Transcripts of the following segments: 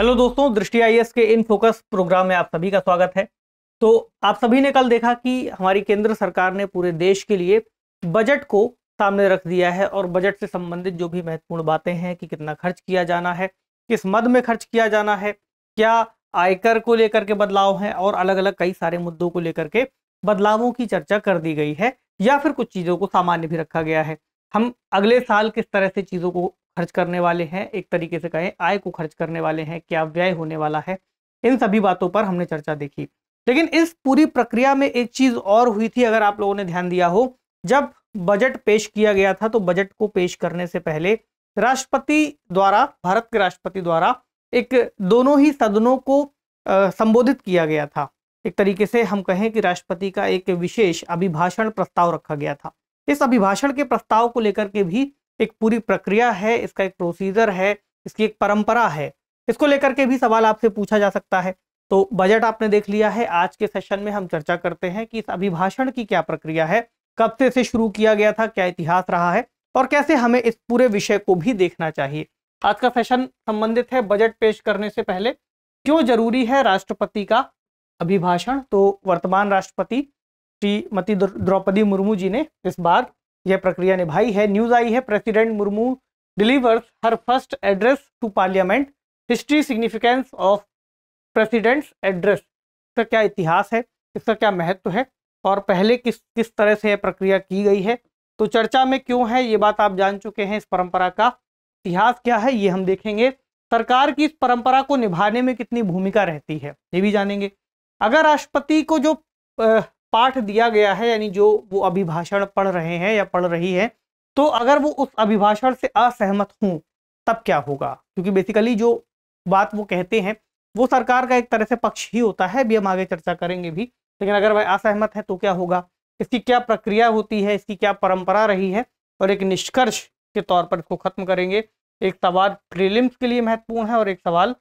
hello दोस्तों दृष्टि IAS के इन फोकस प्रोग्राम में आप सभी का स्वागत है तो आप सभी ने कल देखा कि हमारी केंद्र सरकार ने पूरे देश के लिए बजट को सामने रख दिया है और बजट से संबंधित जो भी महत्वपूर्ण बातें हैं कि कितना खर्च किया जाना है किस मद में खर्च किया जाना है क्या आयकर को लेकर के बदलाव हैं और अलग अलग कई सारे मुद्दों को लेकर के बदलावों की चर्चा कर दी गई है या फिर कुछ चीज़ों को सामान्य भी रखा गया है हम अगले साल किस तरह से चीज़ों को खर्च करने वाले हैं एक तरीके से कहें आय को खर्च करने वाले हैं क्या व्यय होने वाला है इन सभी बातों पर हमने चर्चा देखी लेकिन इस पूरी प्रक्रिया में एक चीज और हुई थी अगर आप लोगों ने ध्यान दिया हो जब बजट पेश किया गया था तो बजट को पेश करने से पहले राष्ट्रपति द्वारा भारत के राष्ट्रपति द्वारा एक दोनों ही सदनों को आ, संबोधित किया गया था एक तरीके से हम कहें कि राष्ट्रपति का एक विशेष अभिभाषण प्रस्ताव रखा गया था इस अभिभाषण के प्रस्ताव को लेकर के भी एक पूरी प्रक्रिया है इसका एक प्रोसीजर है इसकी एक परंपरा है इसको लेकर के भी सवाल आपसे पूछा जा सकता है तो बजट आपने देख लिया है आज के सेशन में हम चर्चा करते हैं कि इस अभिभाषण की क्या प्रक्रिया है कब से इसे शुरू किया गया था क्या इतिहास रहा है और कैसे हमें इस पूरे विषय को भी देखना चाहिए आज का सेशन संबंधित है बजट पेश करने से पहले क्यों जरूरी है राष्ट्रपति का अभिभाषण तो वर्तमान राष्ट्रपति श्रीमती द्रौपदी मुर्मू जी ने इस बार यह प्रक्रिया निभाई है न्यूज आई है president Murmu delivers her first address to parliament history significance of president's address इसका क्या इतिहास है इसका क्या महत्व है और पहले किस किस तरह से यह प्रक्रिया की गई है तो चर्चा में क्यों है ये बात आप जान चुके हैं इस परंपरा का इतिहास क्या है ये हम देखेंगे सरकार की इस परंपरा को निभाने में कितनी भूमिका रहती है ये भी जानेंगे अगर राष्ट्रपति को जो पाठ दिया गया है यानी जो वो अभिभाषण पढ़ रहे हैं या पढ़ रही है तो अगर वो उस अभिभाषण से असहमत हों तब क्या होगा क्योंकि बेसिकली जो बात वो कहते हैं वो सरकार का एक तरह से पक्ष ही होता है भी हम आगे चर्चा करेंगे भी लेकिन अगर वह असहमत है तो क्या होगा इसकी क्या प्रक्रिया होती है इसकी क्या परंपरा रही है और एक निष्कर्ष के तौर पर इसको खत्म करेंगे एक सवाल प्रीलिम्स के लिए महत्वपूर्ण है और एक सवाल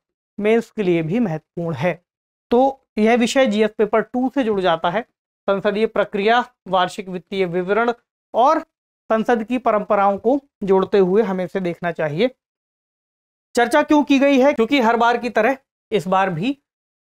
मेंस के लिए भी महत्वपूर्ण है तो यह विषय जीएस पेपर टू से जुड़ जाता है संसदीय प्रक्रिया वार्षिक वित्तीय विवरण और संसद की परंपराओं को जोड़ते हुए हमें इसे देखना चाहिए चर्चा क्यों की गई है क्योंकि हर बार की तरह इस बार भी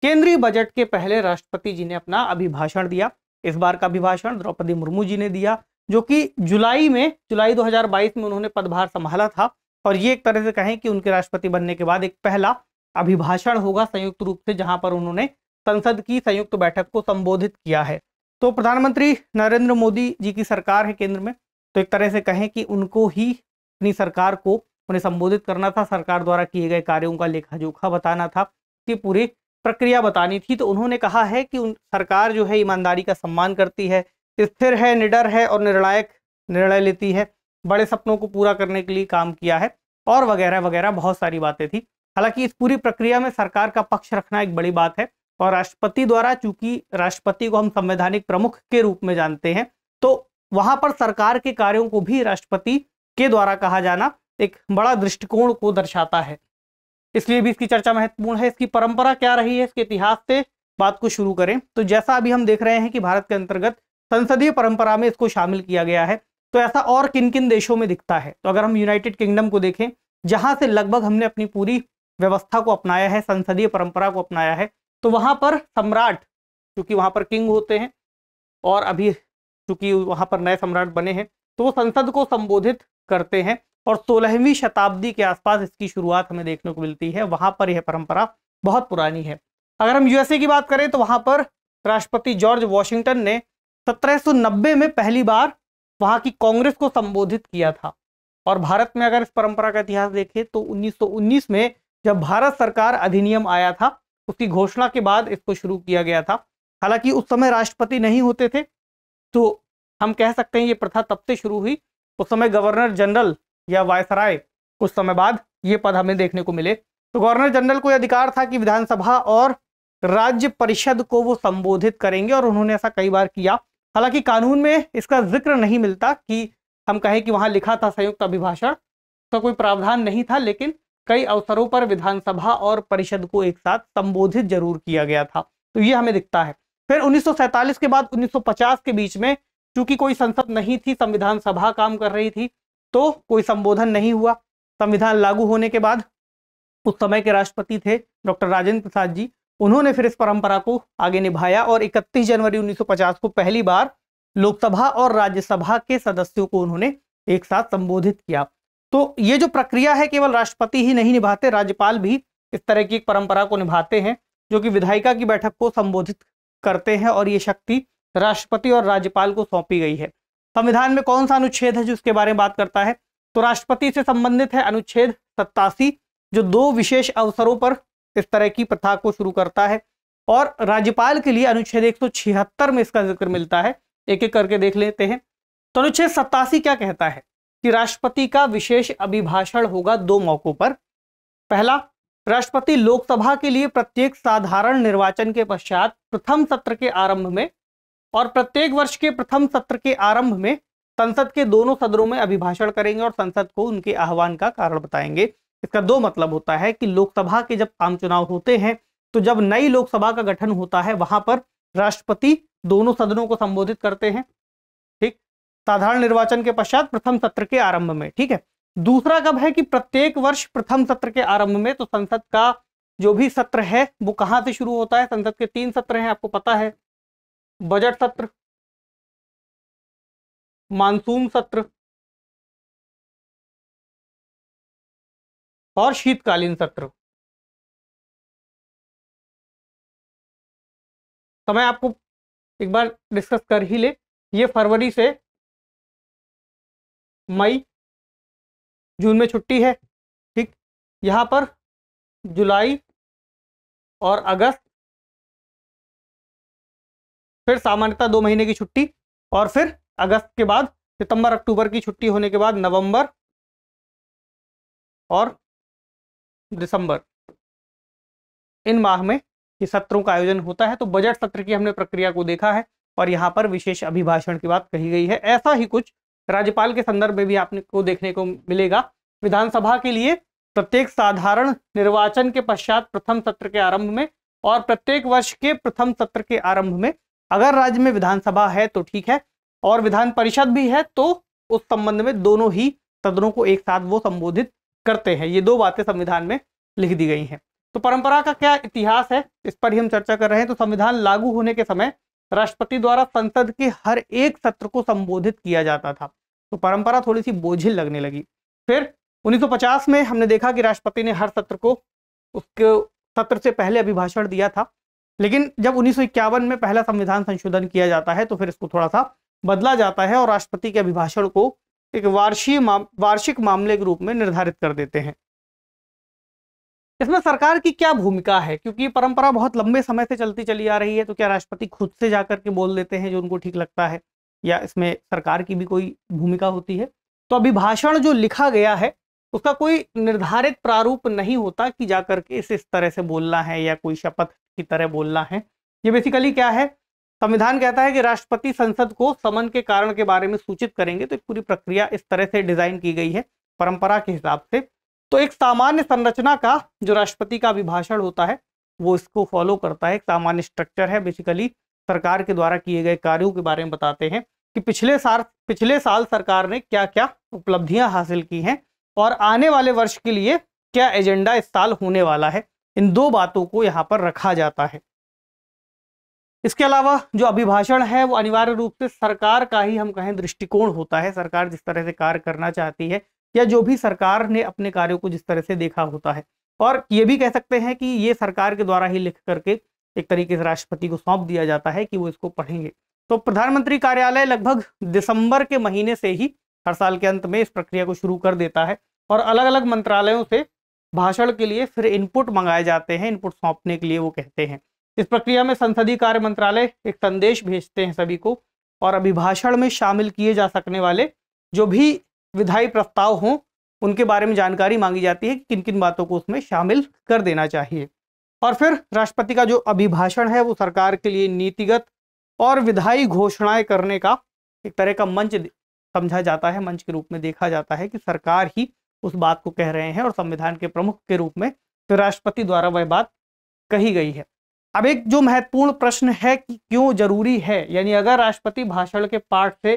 केंद्रीय बजट के पहले राष्ट्रपति जी ने अपना अभिभाषण दिया इस बार का अभिभाषण द्रौपदी मुर्मू जी ने दिया जो कि जुलाई में जुलाई 2022 में उन्होंने पदभार संभाला था और ये एक तरह से कहें कि उनके राष्ट्रपति बनने के बाद एक पहला अभिभाषण होगा संयुक्त रूप से जहां पर उन्होंने संसद की संयुक्त बैठक को संबोधित किया है तो प्रधानमंत्री नरेंद्र मोदी जी की सरकार है केंद्र में तो एक तरह से कहें कि उनको ही अपनी सरकार को उन्हें संबोधित करना था सरकार द्वारा किए गए कार्यों का लेखा जोखा बताना था कि पूरी प्रक्रिया बतानी थी तो उन्होंने कहा है कि उन सरकार जो है ईमानदारी का सम्मान करती है स्थिर है निडर है और निर्णायक निर्णय लेती है बड़े सपनों को पूरा करने के लिए काम किया है और वगैरह वगैरह बहुत सारी बातें थी हालांकि इस पूरी प्रक्रिया में सरकार का पक्ष रखना एक बड़ी बात है और राष्ट्रपति द्वारा चूंकि राष्ट्रपति को हम संवैधानिक प्रमुख के रूप में जानते हैं तो वहां पर सरकार के कार्यों को भी राष्ट्रपति के द्वारा कहा जाना एक बड़ा दृष्टिकोण को दर्शाता है इसलिए भी इसकी चर्चा महत्वपूर्ण है इसकी परंपरा क्या रही है इसके इतिहास से बात को शुरू करें तो जैसा अभी हम देख रहे हैं कि भारत के अंतर्गत संसदीय परंपरा में इसको शामिल किया गया है तो ऐसा और किन किन देशों में दिखता है तो अगर हम यूनाइटेड किंगडम को देखें जहां से लगभग हमने अपनी पूरी व्यवस्था को अपनाया है संसदीय परंपरा को अपनाया है तो वहां पर सम्राट क्योंकि वहां पर किंग होते हैं और अभी चूंकि वहां पर नए सम्राट बने हैं तो वो संसद को संबोधित करते हैं और सोलहवीं शताब्दी के आसपास इसकी शुरुआत हमें देखने को मिलती है वहां पर यह परंपरा बहुत पुरानी है अगर हम यूएसए की बात करें तो वहां पर राष्ट्रपति जॉर्ज वॉशिंगटन ने 1790 में पहली बार वहां की कांग्रेस को संबोधित किया था और भारत में अगर इस परंपरा का इतिहास देखें तो 1919 में जब भारत सरकार अधिनियम आया था उसकी घोषणा के बाद इसको शुरू किया गया था हालांकि उस समय राष्ट्रपति नहीं होते थे तो हम कह सकते हैं ये प्रथा तब से शुरू हुई उस समय गवर्नर जनरल या वायसराय कुछ समय बाद ये पद हमें देखने को मिले तो गवर्नर जनरल को यह अधिकार था कि विधानसभा और राज्य परिषद को वो संबोधित करेंगे और उन्होंने ऐसा कई बार किया हालांकि कानून में इसका जिक्र नहीं मिलता कि हम कहें कि वहां लिखा था संयुक्त अभिभाषण तो कोई प्रावधान नहीं था लेकिन कई अवसरों पर विधानसभा और परिषद को एक साथ संबोधित जरूर किया गया था तो ये हमें दिखता है फिर उन्नीस के बाद 1950 के बीच में चूंकि कोई संसद नहीं थी संविधान सभा काम कर रही थी तो कोई संबोधन नहीं हुआ संविधान लागू होने के बाद उस समय के राष्ट्रपति थे डॉक्टर राजेंद्र प्रसाद जी उन्होंने फिर इस परंपरा को आगे निभाया और 31 जनवरी 1950 को पहली बार लोकसभा और राज्यसभा के सदस्यों को उन्होंने एक साथ संबोधित किया तो ये जो प्रक्रिया है केवल राष्ट्रपति ही नहीं निभाते राज्यपाल भी इस तरह की एक परंपरा को निभाते हैं जो कि विधायिका की बैठक को संबोधित करते हैं और ये शक्ति राष्ट्रपति और राज्यपाल को सौंपी गई है संविधान में कौन सा अनुच्छेद है जो इसके बारे में बात करता है तो राष्ट्रपति से संबंधित है अनुच्छेद सत्तासी जो दो विशेष अवसरों पर इस तरह की प्रथा को शुरू करता है और राज्यपाल के लिए अनुच्छेद एक में इसका जिक्र मिलता है एक एक करके देख लेते हैं तो अनुच्छेद सत्तासी क्या कहता है कि राष्ट्रपति का विशेष अभिभाषण होगा दो मौकों पर पहला राष्ट्रपति लोकसभा के लिए प्रत्येक साधारण निर्वाचन के पश्चात प्रथम सत्र के आरंभ में और प्रत्येक वर्ष के प्रथम सत्र के आरंभ में संसद के दोनों सदनों में अभिभाषण करेंगे और संसद को उनके आह्वान का कारण बताएंगे इसका दो मतलब होता है कि लोकसभा के जब आम चुनाव होते हैं तो जब नई लोकसभा का गठन होता है वहां पर राष्ट्रपति दोनों सदनों को संबोधित करते हैं साधारण निर्वाचन के पश्चात प्रथम सत्र के आरंभ में ठीक है दूसरा कब है कि प्रत्येक वर्ष प्रथम सत्र के आरंभ में तो संसद का जो भी सत्र है वो कहां से शुरू होता है संसद के तीन सत्र हैं आपको पता है बजट सत्र मानसून सत्र और शीतकालीन सत्र तो मैं आपको एक बार डिस्कस कर ही ले ये फरवरी से मई जून में छुट्टी है ठीक यहाँ पर जुलाई और अगस्त फिर सामान्यता दो महीने की छुट्टी और फिर अगस्त के बाद सितंबर अक्टूबर की छुट्टी होने के बाद नवंबर और दिसंबर इन माह में ये सत्रों का आयोजन होता है तो बजट सत्र की हमने प्रक्रिया को देखा है और यहाँ पर विशेष अभिभाषण की बात कही गई है ऐसा ही कुछ राज्यपाल के संदर्भ में भी आपने को देखने को मिलेगा विधानसभा के लिए प्रत्येक साधारण निर्वाचन के पश्चात प्रथम सत्र के आरंभ में और प्रत्येक वर्ष के प्रथम सत्र के आरंभ में अगर राज्य में विधानसभा है तो ठीक है और विधान परिषद भी है तो उस संबंध में दोनों ही सदनों को एक साथ वो संबोधित करते हैं ये दो बातें संविधान में लिख दी गई हैं तो परंपरा का क्या इतिहास है इस पर ही हम चर्चा कर रहे हैं तो संविधान लागू होने के समय राष्ट्रपति द्वारा संसद के हर एक सत्र को संबोधित किया जाता था तो परंपरा थोड़ी सी बोझिल लगने लगी फिर 1950 में हमने देखा कि राष्ट्रपति ने हर सत्र को उसके सत्र से पहले अभिभाषण दिया था लेकिन जब उन्नीस में पहला संविधान संशोधन किया जाता है तो फिर इसको थोड़ा सा बदला जाता है और राष्ट्रपति के अभिभाषण को एक वार्षिक मा, वार्षिक मामले के रूप में निर्धारित कर देते हैं इसमें सरकार की क्या भूमिका है क्योंकि ये परंपरा बहुत लंबे समय से चलती चली आ रही है तो क्या राष्ट्रपति खुद से जाकर के बोल देते हैं जो उनको ठीक लगता है या इसमें सरकार की भी कोई भूमिका होती है तो अभिभाषण जो लिखा गया है उसका कोई निर्धारित प्रारूप नहीं होता कि जाकर के इस तरह से बोलना है या कोई शपथ की तरह बोलना है ये बेसिकली क्या है संविधान कहता है कि राष्ट्रपति संसद को समन के कारण के बारे में सूचित करेंगे तो एक पूरी प्रक्रिया इस तरह से डिजाइन की गई है परंपरा के हिसाब से तो एक सामान्य संरचना का जो राष्ट्रपति का अभिभाषण होता है वो इसको फॉलो करता है एक सामान्य स्ट्रक्चर है बेसिकली सरकार के द्वारा किए गए कार्यों के बारे में बताते हैं कि पिछले साल पिछले साल सरकार ने क्या क्या उपलब्धियां हासिल की हैं और आने वाले वर्ष के लिए क्या एजेंडा इस साल होने वाला है इन दो बातों को यहाँ पर रखा जाता है इसके अलावा जो अभिभाषण है वो अनिवार्य रूप से सरकार का ही हम कहें दृष्टिकोण होता है सरकार जिस तरह से कार्य करना चाहती है या जो भी सरकार ने अपने कार्यों को जिस तरह से देखा होता है और ये भी कह सकते हैं कि ये सरकार के द्वारा ही लिख करके एक तरीके से राष्ट्रपति को सौंप दिया जाता है कि वो इसको पढ़ेंगे तो प्रधानमंत्री कार्यालय लगभग दिसंबर के महीने से ही हर साल के अंत में इस प्रक्रिया को शुरू कर देता है और अलग अलग मंत्रालयों से भाषण के लिए फिर इनपुट मंगाए जाते हैं इनपुट सौंपने के लिए वो कहते हैं इस प्रक्रिया में संसदीय कार्य मंत्रालय एक संदेश भेजते हैं सभी को और अभिभाषण में शामिल किए जा सकने वाले जो भी विधायी प्रस्ताव हों उनके बारे में जानकारी मांगी जाती है कि किन किन बातों को उसमें शामिल कर देना चाहिए और फिर राष्ट्रपति का जो अभिभाषण है वो सरकार के लिए नीतिगत और विधायी घोषणाएं करने का एक तरह का मंच समझा जाता है मंच के रूप में देखा जाता है कि सरकार ही उस बात को कह रहे हैं और संविधान के प्रमुख के रूप में तो राष्ट्रपति द्वारा वह बात कही गई है अब एक जो महत्वपूर्ण प्रश्न है कि क्यों जरूरी है यानी अगर राष्ट्रपति भाषण के पाठ से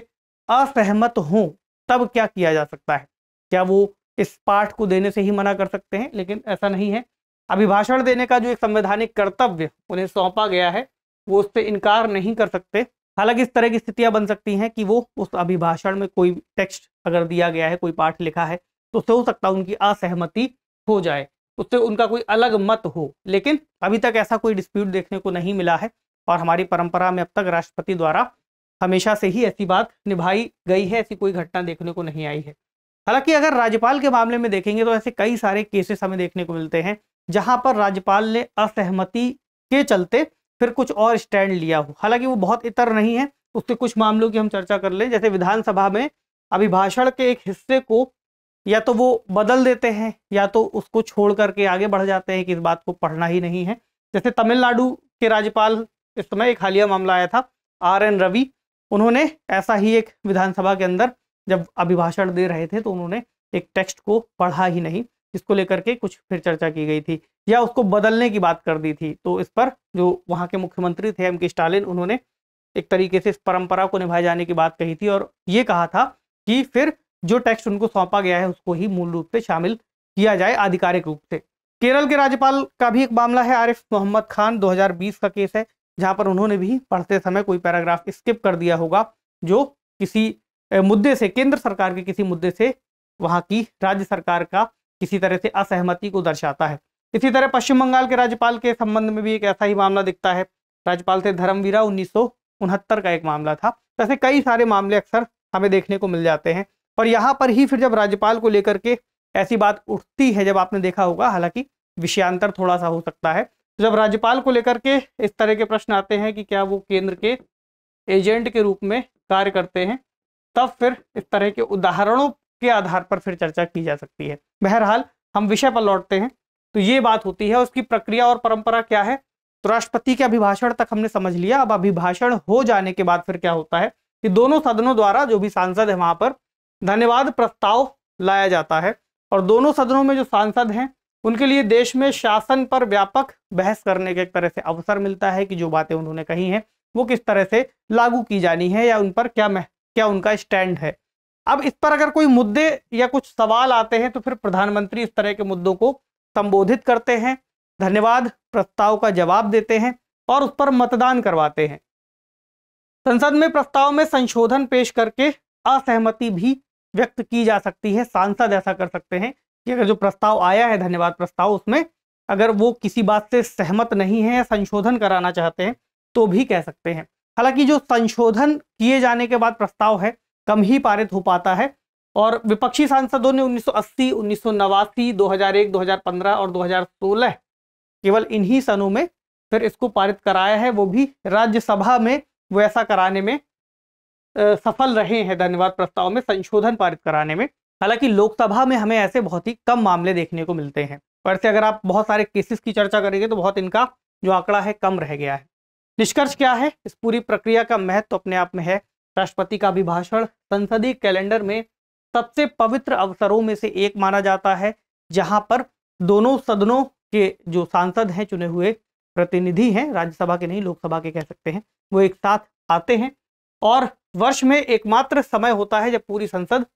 असहमत हों तब क्या किया जा सकता है क्या वो इस पाठ को देने से ही मना कर सकते हैं लेकिन ऐसा नहीं है अभिभाषण देने का जो एक संवैधानिक कर्तव्य उन्हें सौंपा गया है वो उस पर इनकार नहीं कर सकते हालांकि इस तरह की स्थितियां बन सकती हैं कि वो उस अभिभाषण में कोई टेक्स्ट अगर दिया गया है कोई पाठ लिखा है तो उससे हो सकता है उनकी असहमति हो जाए उससे उनका कोई अलग मत हो लेकिन अभी तक ऐसा कोई डिस्प्यूट देखने को नहीं मिला है और हमारी परंपरा में अब तक राष्ट्रपति द्वारा हमेशा से ही ऐसी बात निभाई गई है ऐसी कोई घटना देखने को नहीं आई है हालांकि अगर राज्यपाल के मामले में देखेंगे तो ऐसे कई सारे केसेस हमें देखने को मिलते हैं जहां पर राज्यपाल ने असहमति के चलते फिर कुछ और स्टैंड लिया हो हालांकि वो बहुत इतर नहीं है उसके कुछ मामलों की हम चर्चा कर लें जैसे विधानसभा में अभिभाषण के एक हिस्से को या तो वो बदल देते हैं या तो उसको छोड़ करके आगे बढ़ जाते हैं कि इस बात को पढ़ना ही नहीं है जैसे तमिलनाडु के राज्यपाल इस समय एक हालिया मामला आया था आर एन रवि उन्होंने ऐसा ही एक विधानसभा के अंदर जब अभिभाषण दे रहे थे तो उन्होंने एक टेक्स्ट को पढ़ा ही नहीं इसको लेकर के कुछ फिर चर्चा की गई थी या उसको बदलने की बात कर दी थी तो इस पर जो वहाँ के मुख्यमंत्री थे एम के स्टालिन उन्होंने एक तरीके से इस परंपरा को निभाए जाने की बात कही थी और ये कहा था कि फिर जो टेक्स्ट उनको सौंपा गया है उसको ही मूल रूप से शामिल किया जाए आधिकारिक रूप से केरल के राज्यपाल का भी एक मामला है आरिफ मोहम्मद खान 2020 का केस है जहां पर उन्होंने भी पढ़ते समय कोई पैराग्राफ स्किप कर दिया होगा जो किसी मुद्दे से केंद्र सरकार के किसी मुद्दे से वहां की राज्य सरकार का किसी तरह से असहमति को दर्शाता है इसी तरह पश्चिम बंगाल के राज्यपाल के संबंध में भी एक ऐसा ही मामला दिखता है राज्यपाल थे धर्मवीरा उन्नीस का एक मामला था ऐसे कई सारे मामले अक्सर हमें देखने को मिल जाते हैं और यहाँ पर ही फिर जब राज्यपाल को लेकर के ऐसी बात उठती है जब आपने देखा होगा हालांकि विषयांतर थोड़ा सा हो सकता है तो जब राज्यपाल को लेकर के इस तरह के प्रश्न आते हैं कि क्या वो केंद्र के एजेंट के रूप में कार्य करते हैं तब फिर इस तरह के उदाहरणों के आधार पर फिर चर्चा की जा सकती है बहरहाल हम विषय पर लौटते हैं तो ये बात होती है उसकी प्रक्रिया और परंपरा क्या है तो राष्ट्रपति के अभिभाषण तक हमने समझ लिया अब अभिभाषण हो जाने के बाद फिर क्या होता है कि दोनों सदनों द्वारा जो भी सांसद है वहां पर धन्यवाद प्रस्ताव लाया जाता है और दोनों सदनों में जो सांसद हैं उनके लिए देश में शासन पर व्यापक बहस करने के एक तरह से अवसर मिलता है कि जो बातें उन्होंने कही हैं वो किस तरह से लागू की जानी है या उन पर क्या क्या उनका स्टैंड है अब इस पर अगर कोई मुद्दे या कुछ सवाल आते हैं तो फिर प्रधानमंत्री इस तरह के मुद्दों को संबोधित करते हैं धन्यवाद प्रस्ताव का जवाब देते हैं और उस पर मतदान करवाते हैं संसद में प्रस्ताव में संशोधन पेश करके असहमति भी व्यक्त की जा सकती है सांसद ऐसा कर सकते हैं कि अगर जो प्रस्ताव आया है धन्यवाद प्रस्ताव उसमें अगर वो किसी बात से सहमत नहीं है या संशोधन कराना चाहते हैं तो भी कह सकते हैं हालांकि जो संशोधन किए जाने के बाद प्रस्ताव है कम ही पारित हो पाता है और विपक्षी सांसदों ने 1980, 1989, 2001, 2015 और 2016 केवल इन्हीं सनों में फिर इसको पारित कराया है वो भी राज्यसभा में वो ऐसा कराने में सफल रहे हैं धन्यवाद प्रस्ताव में संशोधन पारित कराने में हालांकि लोकसभा में हमें ऐसे बहुत ही कम मामले देखने को मिलते हैं पर से अगर आप बहुत सारे केसेस की चर्चा करेंगे तो बहुत इनका जो आंकड़ा है कम रह गया है निष्कर्ष क्या है इस पूरी प्रक्रिया का महत्व तो अपने आप में है राष्ट्रपति का अभिभाषण संसदीय कैलेंडर में सबसे पवित्र अवसरों में से एक माना जाता है जहां पर दोनों सदनों के जो सांसद हैं चुने हुए प्रतिनिधि हैं राज्यसभा के नहीं लोकसभा के कह सकते हैं वो एक साथ आते हैं और वर्ष में एकमात्र समय होता है जब पूरी संसद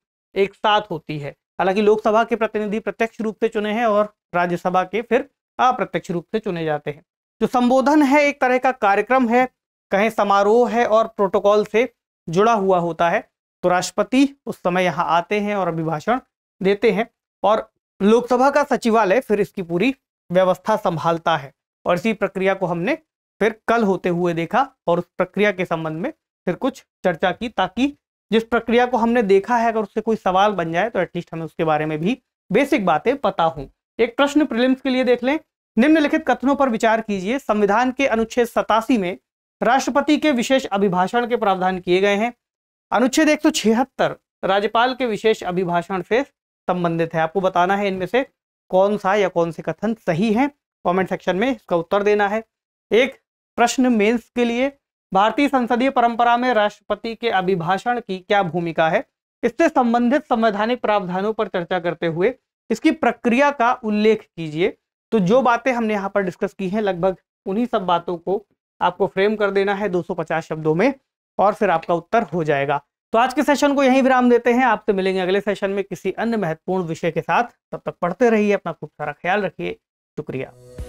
एक साथ होती है हालांकि लोकसभा के प्रतिनिधि प्रत्यक्ष रूप से चुने हैं और राज्यसभा के फिर अप्रत्यक्ष रूप से चुने जाते हैं जो संबोधन है एक तरह का कार्यक्रम है कहें समारोह है और प्रोटोकॉल से जुड़ा हुआ होता है तो राष्ट्रपति उस समय यहाँ आते हैं और अभिभाषण देते हैं और लोकसभा का सचिवालय फिर इसकी पूरी व्यवस्था संभालता है और इसी प्रक्रिया को हमने फिर कल होते हुए देखा और उस प्रक्रिया के संबंध में फिर कुछ चर्चा की ताकि जिस प्रक्रिया को हमने देखा है अगर उससे कोई सवाल बन जाए तो एटलीस्ट हमें उसके बारे में भी बेसिक बातें पता हूं एक प्रश्न प्रिलिम्स के लिए देख लें निम्नलिखित कथनों पर विचार कीजिए संविधान के अनुच्छेद सतासी में राष्ट्रपति के विशेष अभिभाषण के प्रावधान किए गए हैं अनुच्छेद एक राज्यपाल के विशेष अभिभाषण से संबंधित है आपको बताना है इनमें से कौन सा या कौन से कथन सही है कमेंट सेक्शन में इसका उत्तर देना है एक प्रश्न मेंस के लिए भारतीय संसदीय परंपरा में राष्ट्रपति के अभिभाषण की क्या भूमिका है इससे संबंधित संवैधानिक प्रावधानों पर चर्चा करते हुए इसकी प्रक्रिया का उल्लेख कीजिए तो जो बातें हमने यहाँ पर डिस्कस की हैं लगभग उन्हीं सब बातों को आपको फ्रेम कर देना है 250 शब्दों में और फिर आपका उत्तर हो जाएगा तो आज के सेशन को यहीं विराम देते हैं आपसे मिलेंगे अगले सेशन में किसी अन्य महत्वपूर्ण विषय के साथ तब तक पढ़ते रहिए अपना खूब सारा ख्याल रखिए शुक्रिया